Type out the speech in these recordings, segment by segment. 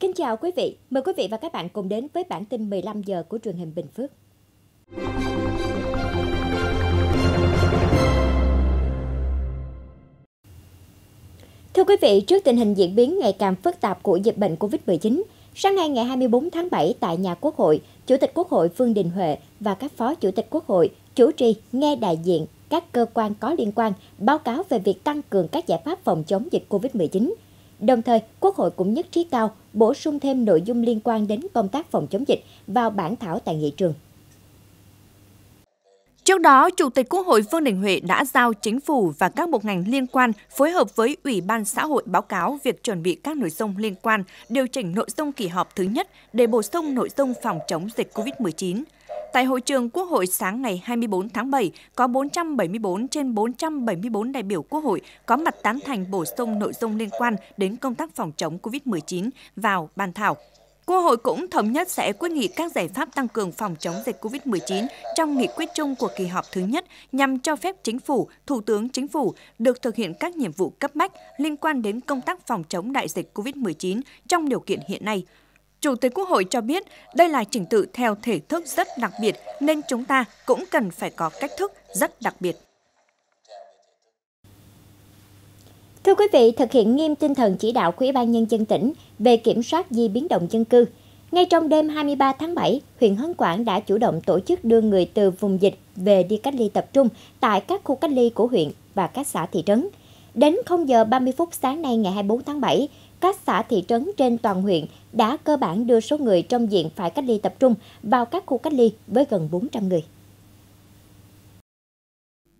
Kính chào quý vị, mời quý vị và các bạn cùng đến với bản tin 15 giờ của truyền hình Bình Phước. Thưa quý vị, trước tình hình diễn biến ngày càng phức tạp của dịch bệnh COVID-19, sáng nay ngày 24 tháng 7 tại nhà Quốc hội, Chủ tịch Quốc hội Vương Đình Huệ và các Phó Chủ tịch Quốc hội chủ trì nghe đại diện các cơ quan có liên quan báo cáo về việc tăng cường các giải pháp phòng chống dịch COVID-19 Đồng thời, Quốc hội cũng nhất trí cao bổ sung thêm nội dung liên quan đến công tác phòng chống dịch vào bản thảo tại nghị trường. Trước đó, Chủ tịch Quốc hội Vương Đình Huệ đã giao chính phủ và các bộ ngành liên quan phối hợp với Ủy ban xã hội báo cáo việc chuẩn bị các nội dung liên quan, điều chỉnh nội dung kỳ họp thứ nhất để bổ sung nội dung phòng chống dịch COVID-19. Tại hội trường Quốc hội sáng ngày 24 tháng 7, có 474 trên 474 đại biểu Quốc hội có mặt tán thành bổ sung nội dung liên quan đến công tác phòng chống COVID-19 vào bàn thảo. Quốc hội cũng thống nhất sẽ quyết nghị các giải pháp tăng cường phòng chống dịch COVID-19 trong nghị quyết chung của kỳ họp thứ nhất nhằm cho phép chính phủ, thủ tướng chính phủ được thực hiện các nhiệm vụ cấp bách liên quan đến công tác phòng chống đại dịch COVID-19 trong điều kiện hiện nay. Chủ tịch Quốc hội cho biết đây là trình tự theo thể thức rất đặc biệt nên chúng ta cũng cần phải có cách thức rất đặc biệt. Thưa quý vị, thực hiện nghiêm tinh thần chỉ đạo của Ủy ban Nhân dân tỉnh về kiểm soát di biến động dân cư. Ngay trong đêm 23 tháng 7, huyện Hấn Quảng đã chủ động tổ chức đưa người từ vùng dịch về đi cách ly tập trung tại các khu cách ly của huyện và các xã thị trấn. Đến 0 giờ 30 phút sáng nay ngày 24 tháng 7, các xã thị trấn trên toàn huyện đã cơ bản đưa số người trong diện phải cách ly tập trung vào các khu cách ly với gần 400 người.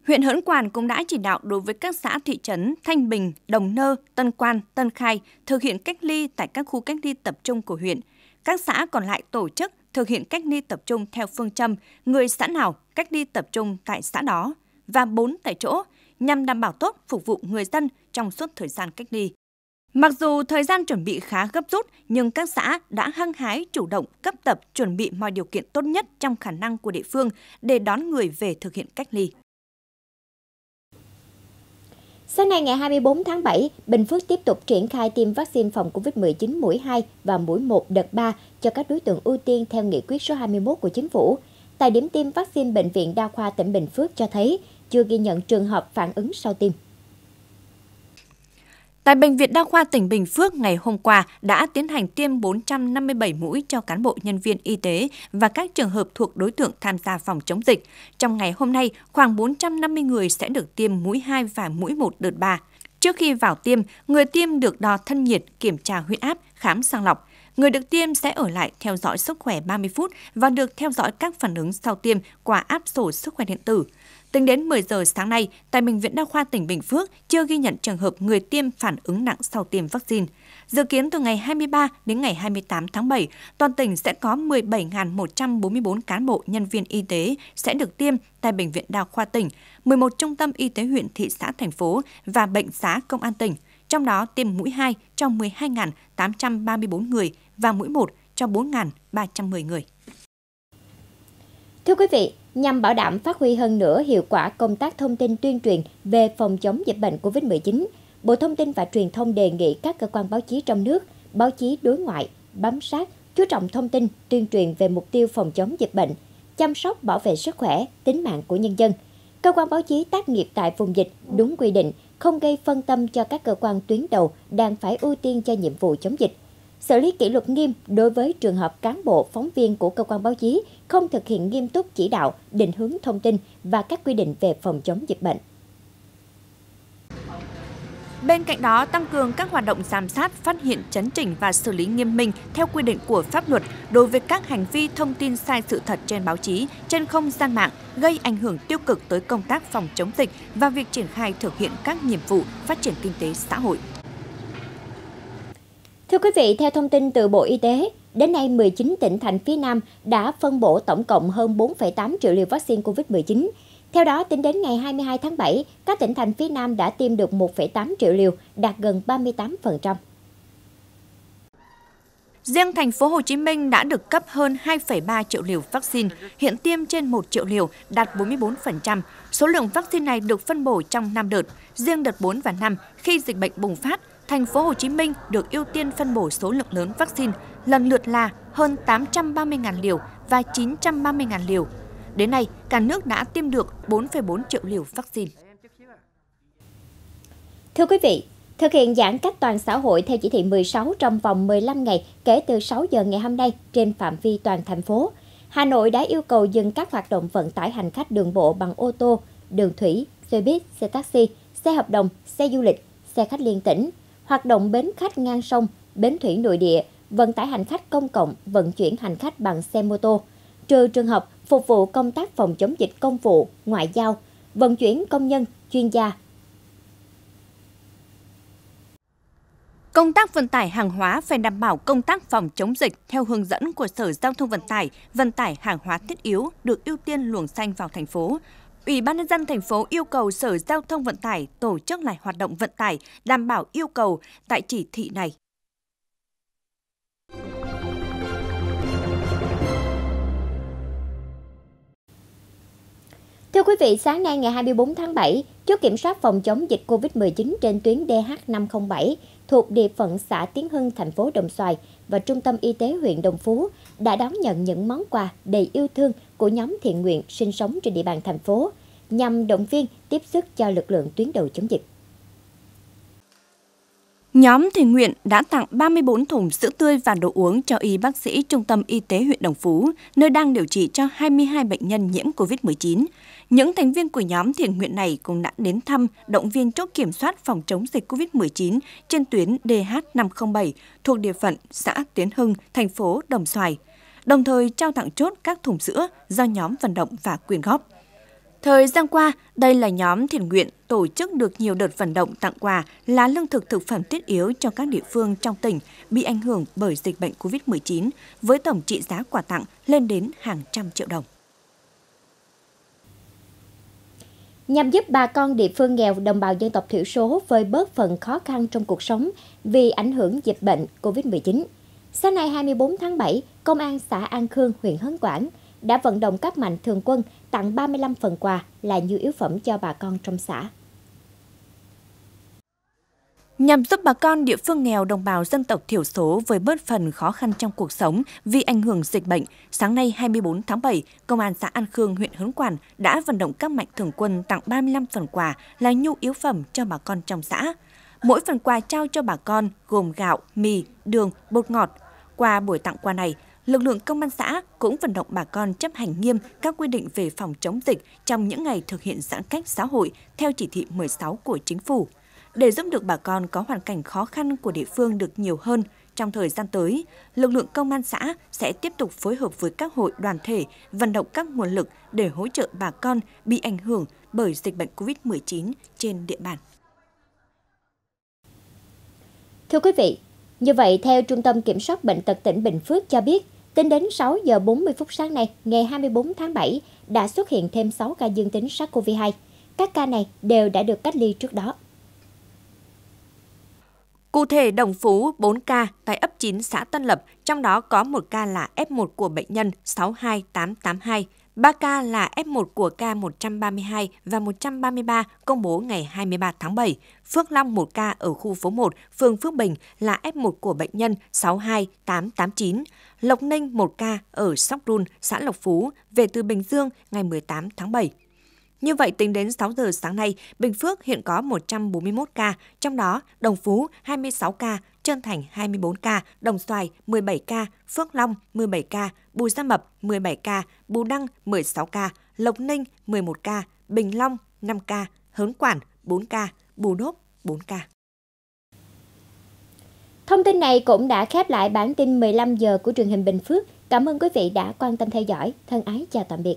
Huyện Hớn Quản cũng đã chỉ đạo đối với các xã thị trấn Thanh Bình, Đồng Nơ, Tân Quan, Tân Khai thực hiện cách ly tại các khu cách ly tập trung của huyện. Các xã còn lại tổ chức thực hiện cách ly tập trung theo phương châm người xã nào cách ly tập trung tại xã đó và 4 tại chỗ nhằm đảm bảo tốt phục vụ người dân trong suốt thời gian cách ly. Mặc dù thời gian chuẩn bị khá gấp rút, nhưng các xã đã hăng hái chủ động cấp tập chuẩn bị mọi điều kiện tốt nhất trong khả năng của địa phương để đón người về thực hiện cách ly. Sáng nay ngày 24 tháng 7, Bình Phước tiếp tục triển khai tiêm vaccine phòng COVID-19 mũi 2 và mũi 1 đợt 3 cho các đối tượng ưu tiên theo nghị quyết số 21 của chính phủ. Tại điểm tiêm vaccine Bệnh viện Đa khoa tỉnh Bình Phước cho thấy chưa ghi nhận trường hợp phản ứng sau tiêm. Tại Bệnh viện Đa khoa tỉnh Bình Phước ngày hôm qua đã tiến hành tiêm 457 mũi cho cán bộ nhân viên y tế và các trường hợp thuộc đối tượng tham gia phòng chống dịch. Trong ngày hôm nay, khoảng 450 người sẽ được tiêm mũi 2 và mũi 1 đợt 3. Trước khi vào tiêm, người tiêm được đo thân nhiệt, kiểm tra huyết áp, khám sàng lọc. Người được tiêm sẽ ở lại theo dõi sức khỏe 30 phút và được theo dõi các phản ứng sau tiêm qua app sổ sức khỏe điện tử. Tính đến 10 giờ sáng nay, tại Bệnh viện Đa khoa tỉnh Bình Phước chưa ghi nhận trường hợp người tiêm phản ứng nặng sau tiêm vaccine. Dự kiến từ ngày 23 đến ngày 28 tháng 7, toàn tỉnh sẽ có 17.144 cán bộ nhân viên y tế sẽ được tiêm tại Bệnh viện Đa khoa tỉnh, 11 trung tâm y tế huyện, thị xã, thành phố và bệnh xá công an tỉnh. Trong đó tiêm mũi 2 cho 12.834 người và mũi 1 cho 4.310 người. Thưa quý vị, nhằm bảo đảm phát huy hơn nữa hiệu quả công tác thông tin tuyên truyền về phòng chống dịch bệnh COVID-19, Bộ Thông tin và Truyền thông đề nghị các cơ quan báo chí trong nước, báo chí đối ngoại, bám sát, chú trọng thông tin, tuyên truyền về mục tiêu phòng chống dịch bệnh, chăm sóc bảo vệ sức khỏe, tính mạng của nhân dân. Cơ quan báo chí tác nghiệp tại vùng dịch đúng quy định, không gây phân tâm cho các cơ quan tuyến đầu đang phải ưu tiên cho nhiệm vụ chống dịch xử lý kỷ luật nghiêm đối với trường hợp cán bộ, phóng viên của cơ quan báo chí không thực hiện nghiêm túc chỉ đạo, định hướng thông tin và các quy định về phòng chống dịch bệnh. Bên cạnh đó, tăng cường các hoạt động giám sát, phát hiện, chấn chỉnh và xử lý nghiêm minh theo quy định của pháp luật đối với các hành vi thông tin sai sự thật trên báo chí, trên không gian mạng gây ảnh hưởng tiêu cực tới công tác phòng chống dịch và việc triển khai thực hiện các nhiệm vụ phát triển kinh tế xã hội. Thưa quý vị, theo thông tin từ Bộ Y tế, đến nay 19 tỉnh thành phía Nam đã phân bổ tổng cộng hơn 4,8 triệu liều vaccine COVID-19. Theo đó, tính đến ngày 22 tháng 7, các tỉnh thành phía Nam đã tiêm được 1,8 triệu liều, đạt gần 38%. Riêng thành phố Hồ Chí Minh đã được cấp hơn 2,3 triệu liều vaccine, hiện tiêm trên 1 triệu liều, đạt 44%. Số lượng vaccine này được phân bổ trong 5 đợt, riêng đợt 4 và 5 khi dịch bệnh bùng phát thành phố Hồ Chí Minh được ưu tiên phân bổ số lượng lớn vaccine lần lượt là hơn 830.000 liều và 930.000 liều. Đến nay, cả nước đã tiêm được 4,4 triệu liều vaccine. Thưa quý vị, thực hiện giãn cách toàn xã hội theo chỉ thị 16 trong vòng 15 ngày kể từ 6 giờ ngày hôm nay trên phạm vi toàn thành phố, Hà Nội đã yêu cầu dừng các hoạt động vận tải hành khách đường bộ bằng ô tô, đường thủy, xe buýt, xe taxi, xe hợp đồng, xe du lịch, xe khách liên tỉnh, hoạt động bến khách ngang sông, bến thủy nội địa, vận tải hành khách công cộng, vận chuyển hành khách bằng xe mô tô, trừ trường hợp phục vụ công tác phòng chống dịch công vụ, ngoại giao, vận chuyển công nhân, chuyên gia. Công tác vận tải hàng hóa phải đảm bảo công tác phòng chống dịch theo hướng dẫn của Sở Giao thông Vận tải, vận tải hàng hóa thiết yếu được ưu tiên luồng xanh vào thành phố, Ủy ban nhân dân thành phố yêu cầu Sở Giao thông Vận tải tổ chức lại hoạt động vận tải đảm bảo yêu cầu tại chỉ thị này. Thưa quý vị, sáng nay ngày 24 tháng 7, chốt kiểm soát phòng chống dịch COVID-19 trên tuyến DH507 thuộc địa phận xã Tiến Hưng, thành phố Đồng Xoài và Trung tâm Y tế huyện Đồng Phú đã đón nhận những món quà đầy yêu thương của nhóm thiện nguyện sinh sống trên địa bàn thành phố nhằm động viên tiếp sức cho lực lượng tuyến đầu chống dịch. Nhóm thiện nguyện đã tặng 34 thùng sữa tươi và đồ uống cho y bác sĩ Trung tâm Y tế huyện Đồng Phú, nơi đang điều trị cho 22 bệnh nhân nhiễm COVID-19. Những thành viên của nhóm thiện nguyện này cũng đã đến thăm động viên chốt kiểm soát phòng chống dịch COVID-19 trên tuyến DH507 thuộc địa phận xã Tiến Hưng, thành phố Đồng Xoài – đồng thời trao tặng chốt các thùng sữa do nhóm vận động và quyên góp. Thời gian qua, đây là nhóm thiện nguyện tổ chức được nhiều đợt vận động tặng quà là lương thực thực phẩm thiết yếu cho các địa phương trong tỉnh bị ảnh hưởng bởi dịch bệnh COVID-19 với tổng trị giá quà tặng lên đến hàng trăm triệu đồng. Nhằm giúp bà con địa phương nghèo đồng bào dân tộc thiểu số vơi bớt phần khó khăn trong cuộc sống vì ảnh hưởng dịch bệnh COVID-19, Sáng nay 24 tháng 7, Công an xã An Khương, huyện Hớn Quảng đã vận động các mạnh thường quân tặng 35 phần quà là nhu yếu phẩm cho bà con trong xã. Nhằm giúp bà con địa phương nghèo đồng bào dân tộc thiểu số với bớt phần khó khăn trong cuộc sống vì ảnh hưởng dịch bệnh, sáng nay 24 tháng 7, Công an xã An Khương, huyện Hớn Quản đã vận động các mạnh thường quân tặng 35 phần quà là nhu yếu phẩm cho bà con trong xã. Mỗi phần quà trao cho bà con gồm gạo, mì, đường, bột ngọt. Qua buổi tặng quà này, lực lượng công an xã cũng vận động bà con chấp hành nghiêm các quy định về phòng chống dịch trong những ngày thực hiện giãn cách xã hội theo chỉ thị 16 của chính phủ. Để giúp được bà con có hoàn cảnh khó khăn của địa phương được nhiều hơn, trong thời gian tới, lực lượng công an xã sẽ tiếp tục phối hợp với các hội đoàn thể vận động các nguồn lực để hỗ trợ bà con bị ảnh hưởng bởi dịch bệnh COVID-19 trên địa bàn. Thưa quý vị, như vậy, theo Trung tâm Kiểm soát Bệnh tật tỉnh Bình Phước cho biết, tính đến 6 giờ 40 phút sáng nay, ngày 24 tháng 7, đã xuất hiện thêm 6 ca dương tính SARS-CoV-2. Các ca này đều đã được cách ly trước đó. Cụ thể, Đồng Phú 4 ca tại ấp 9 xã Tân Lập, trong đó có một ca là F1 của bệnh nhân 62882 3 ca là F1 của K132 và 133 công bố ngày 23 tháng 7. Phước Long 1 ca ở khu phố 1, phường Phước Bình là F1 của bệnh nhân 62889. Lộc Ninh 1 ca ở Sóc Run, xã Lộc Phú, về từ Bình Dương ngày 18 tháng 7. Như vậy, tính đến 6 giờ sáng nay, Bình Phước hiện có 141 ca, trong đó Đồng Phú 26 ca, Trơn Thành 24 ca, Đồng Xoài 17 ca, Phước Long 17 ca, Bù Gia Mập 17 ca, Bù Đăng 16 ca, Lộc Ninh 11 ca, Bình Long 5 ca, Hớn Quản 4 ca, Bù Đốp 4 ca. Thông tin này cũng đã khép lại bản tin 15 giờ của truyền hình Bình Phước. Cảm ơn quý vị đã quan tâm theo dõi. Thân ái chào tạm biệt.